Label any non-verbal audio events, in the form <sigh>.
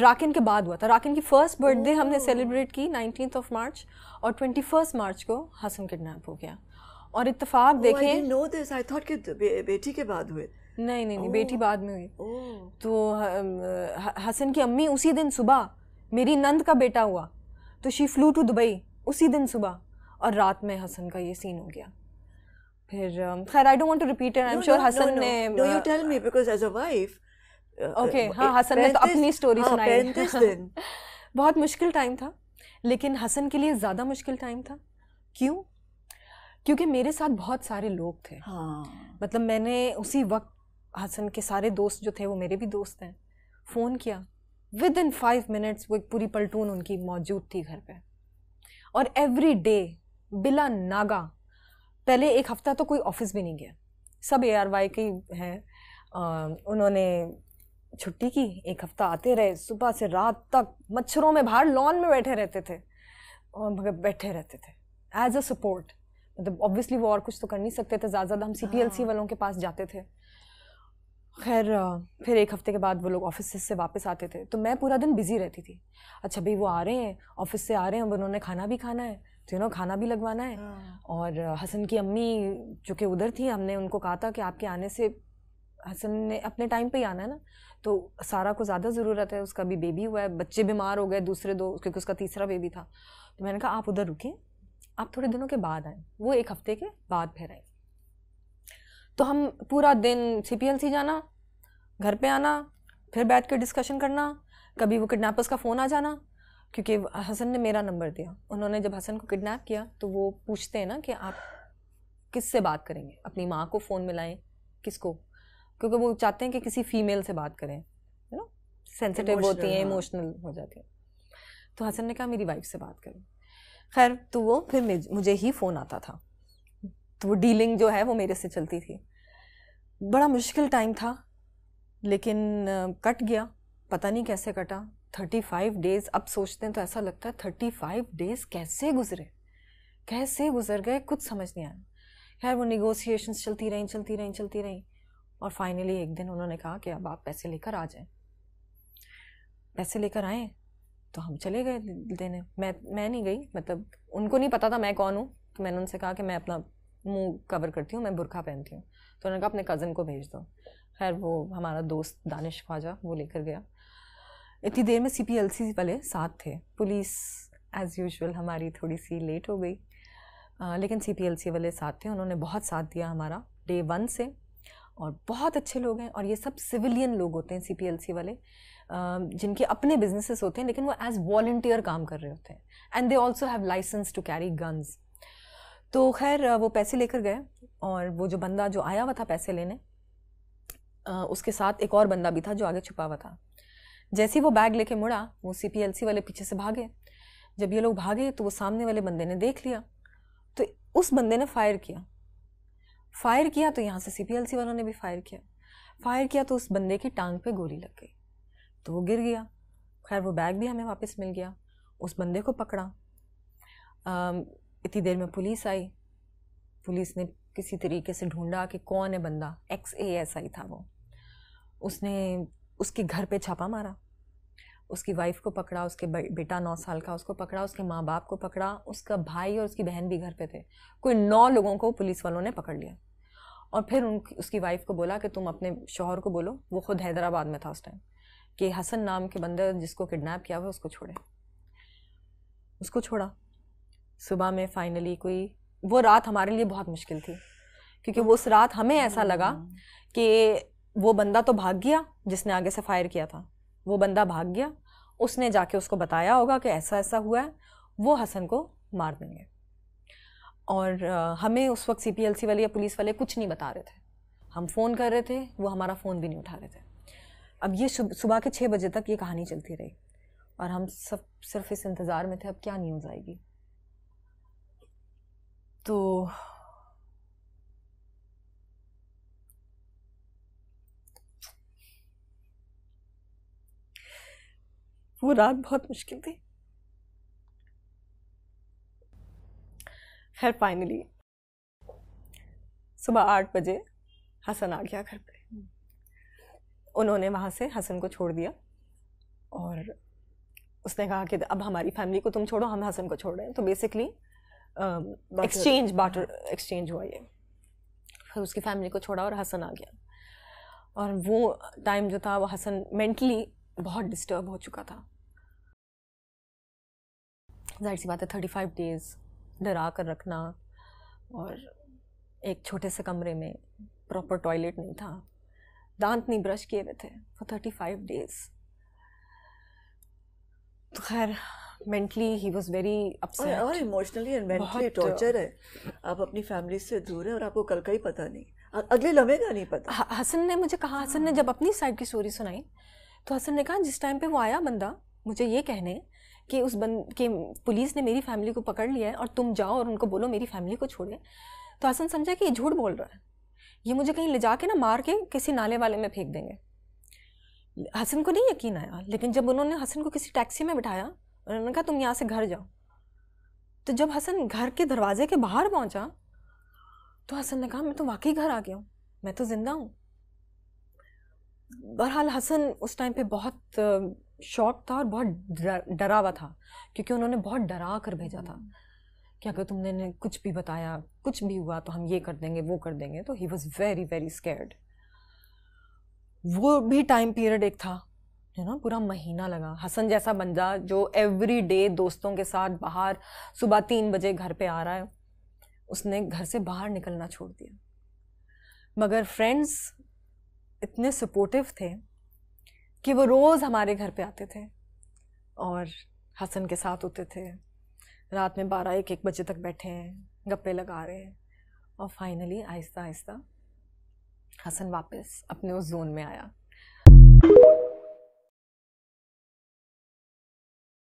राकिन के बाद हुआ था राकिन की फ़र्स्ट बर्थडे हमने सेलिब्रेट की नाइनटीन ऑफ मार्च और ट्वेंटी फर्स्ट मार्च को हसन किडनैप हो गया और इतफाक देखे नो दिस आई थॉट कि बेटी के बाद हुए नहीं नहीं नहीं oh. बेटी बाद में हुई oh. तो हसन की अम्मी उसी दिन सुबह मेरी नंद का बेटा हुआ तो शी फ्लू टू दुबई उसी दिन सुबह और रात में हसन का ये सीन हो गया फिर खैर I don't want to repeat it I am sure Hasan ने do you tell me because as a wife okay हाँ हसन ने तो अपनी स्टोरी हाँ, सुनाई दिन <laughs> बहुत मुश्किल टाइम था लेकिन हसन के लिए ज़्यादा मुश्किल टाइम था क्यों क्योंकि मेरे साथ बहुत सारे लोग थे हाँ मतलब मैंने उसी वक्त हसन के सारे दोस्त जो थे वो मेरे भी दोस्त हैं फ़ोन किया विद इन फाइव मिनट्स वो एक पूरी पलटून उनकी मौजूद थी घर पे और एवरी डे बिला नागा पहले एक हफ़्ता तो कोई ऑफिस भी नहीं गया सब ए आर वाई के हैं उन्होंने छुट्टी की एक हफ्ता आते रहे सुबह से रात तक मच्छरों में बाहर लॉन में बैठे रहते थे और मगर बैठे रहते थे एज अ सपोर्ट मतलब ऑब्वियसली वो और कुछ तो कर नहीं सकते थे ज़्यादा ज़्यादा हम सी पी एल सी वालों के पास जाते थे खैर फिर एक हफ्ते के बाद वो लोग ऑफिस से वापस आते थे तो मैं पूरा दिन बिज़ी रहती थी अच्छा भाई वो आ रहे हैं ऑफिस से आ रहे हैं अब उन्होंने खाना भी खाना है तो यू नो खाना भी लगवाना है हाँ। और हसन की अम्मी जो कि उधर थी हमने उनको कहा था कि आपके आने से हसन ने अपने टाइम पे ही आना है ना तो सारा को ज़्यादा ज़रूरत है उसका भी बेबी हुआ है बच्चे बीमार हो गए दूसरे दो क्योंकि उसका तीसरा बेबी था तो मैंने कहा आप उधर रुकें आप थोड़े दिनों के बाद आएँ वो एक हफ्ते के बाद फिर आए तो हम पूरा दिन सी जाना घर पे आना फिर बैठ कर डिस्कशन करना कभी वो किडनैपर्स का फ़ोन आ जाना क्योंकि हसन ने मेरा नंबर दिया उन्होंने जब हसन को किडनैप किया तो वो पूछते हैं ना कि आप किस से बात करेंगे अपनी माँ को फ़ोन मिलाएं किसको क्योंकि वो चाहते हैं कि किसी फीमेल से बात करें है ना सेंसिटिव होती हैं इमोशनल हाँ। हो जाती हैं तो हसन ने कहा मेरी वाइफ से बात करें खैर तो वो फिर मुझे ही फ़ोन आता था तो वो डीलिंग जो है वो मेरे से चलती थी बड़ा मुश्किल टाइम था लेकिन कट गया पता नहीं कैसे कटा थर्टी फाइव डेज़ अब सोचते हैं तो ऐसा लगता है थर्टी फाइव डेज़ कैसे गुजरे कैसे गुजर गए कुछ समझ नहीं आया खैर वो निगोसिएशंस चलती रहीं चलती रहीं चलती रहीं और फाइनली एक दिन उन्होंने कहा कि अब आप पैसे लेकर आ जाएं पैसे लेकर आए तो हम चले गए देने मैं मैं नहीं गई मतलब उनको नहीं पता था मैं कौन हूँ तो मैंने उनसे कहा कि मैं अपना मुंह कवर करती हूँ मैं बुरखा पहनती हूँ तो उन्होंने कहा अपने कज़न को भेज दो खैर वो हमारा दोस्त दानिश ख्वाजा वो लेकर गया इतनी देर में सी पी एल सी वाले साथ थे पुलिस एज़ यूजल हमारी थोड़ी सी लेट हो गई आ, लेकिन सी पी एल सी वाले साथ थे उन्होंने बहुत साथ दिया हमारा डे वन से और बहुत अच्छे लोग हैं और ये सब सिविलियन लोग होते हैं सी वाले जिनके अपने बिजनेसेस होते हैं लेकिन वो एज वॉल्टियर काम कर रहे होते हैं and they also have licence to carry guns तो खैर वो पैसे लेकर गए और वो जो बंदा जो आया हुआ था पैसे लेने उसके साथ एक और बंदा भी था जो आगे छुपा हुआ था जैसे ही वो बैग लेके मुड़ा वो सी वाले पीछे से भागे जब ये लोग भागे तो वो सामने वाले बंदे ने देख लिया तो उस बंदे ने फायर किया फायर किया तो यहाँ से सी वालों ने भी फायर किया फायर किया तो उस बंदे की टांग पे गोली लग गई तो वो गिर गया खैर वो बैग भी हमें वापस मिल गया उस बंदे को पकड़ा इतनी देर में पुलिस आई पुलिस ने किसी तरीके से ढूंढा कि कौन है बंदा एक्स ए एस आई था वो उसने उसके घर पे छापा मारा उसकी वाइफ को पकड़ा उसके बेटा नौ साल का उसको पकड़ा उसके माँ बाप को पकड़ा उसका भाई और उसकी बहन भी घर पे थे कोई नौ लोगों को पुलिस वालों ने पकड़ लिया और फिर उन उसकी वाइफ को बोला कि तुम अपने शोहर को बोलो वो खुद हैदराबाद में था उस टाइम कि हसन नाम के बंदे जिसको किडनैप किया हुआ उसको छोड़े उसको छोड़ा सुबह में फाइनली कोई वो रात हमारे लिए बहुत मुश्किल थी क्योंकि वो उस रात हमें ऐसा हम्म। लगा कि वो बंदा तो भाग गया जिसने आगे से फायर किया था वो बंदा भाग गया उसने जाके उसको बताया होगा कि ऐसा ऐसा हुआ है वो हसन को मार देंगे और हमें उस वक्त सी वाले या पुलिस वाले कुछ नहीं बता रहे थे हम फ़ोन कर रहे थे वो हमारा फ़ोन भी नहीं उठा रहे थे अब ये सुबह के छः बजे तक ये कहानी चलती रही और हम सब सिर्फ इस इंतज़ार में थे अब क्या न्यूज़ आएगी तो वो रात बहुत मुश्किल थी खैर फाइनली सुबह आठ बजे हसन आ गया घर पे उन्होंने वहाँ से हसन को छोड़ दिया और उसने कहा कि अब हमारी फैमिली को तुम छोड़ो हम हसन को छोड़ रहे हैं तो बेसिकली एक्सचेंज बाटर एक्सचेंज हुआ ये फिर उसकी फैमिली को छोड़ा और हसन आ गया और वो टाइम जो था वो हसन मेंटली बहुत डिस्टर्ब हो चुका था जाहिर सी बात है थर्टी फाइव डेज़ डरा कर रखना और एक छोटे से कमरे में प्रॉपर टॉयलेट नहीं था दांत नहीं ब्रश किए हुए थे फॉर थर्टी फाइव डेज तो खैर mentally he was very upset और इमोशनली एंड मेंटली टॉर्चर है आप अपनी फैमिली से दूर हैं और आपको कल का ही पता नहीं अगले लम्हे का नहीं पता हसन ने मुझे कहा हसन ने जब अपनी साइड की स्टोरी सुनाई तो हसन ने कहा जिस टाइम पे वो आया बंदा मुझे ये कहने कि उस बंद के पुलिस ने मेरी फैमिली को पकड़ लिया है और तुम जाओ और उनको बोलो मेरी फैमिली को छोड़ तो हसन समझा कि ये झूठ बोल रहा है ये मुझे कहीं ले जा के ना मार के किसी नाले वाले में फेंक देंगे हसन को नहीं यकीन आया लेकिन जब उन्होंने हसन को किसी टैक्सी में बिठाया उन्होंने कहा तुम यहाँ से घर जाओ तो जब हसन घर के दरवाजे के बाहर पहुँचा तो हसन ने कहा मैं तो वाकई घर आ गया हूँ मैं तो ज़िंदा हूँ बहरहाल हसन उस टाइम पे बहुत शॉक था और बहुत डर डरा हुआ था क्योंकि उन्होंने बहुत डरा कर भेजा था हम्म। कि अगर तुमने कुछ भी बताया कुछ भी हुआ तो हम ये कर देंगे वो कर देंगे तो he was very very scared वो भी टाइम पीरियड एक था है ना पूरा महीना लगा हसन जैसा बंदा जो एवरी डे दोस्तों के साथ बाहर सुबह तीन बजे घर पे आ रहा है उसने घर से बाहर निकलना छोड़ दिया मगर फ्रेंड्स इतने सपोर्टिव थे कि वो रोज़ हमारे घर पे आते थे और हसन के साथ होते थे रात में बारह एक एक बजे तक बैठे हैं गप्पे लगा रहे हैं और फाइनली आहिस्ता आहिस्ता हसन वापस अपने उस जोन में आया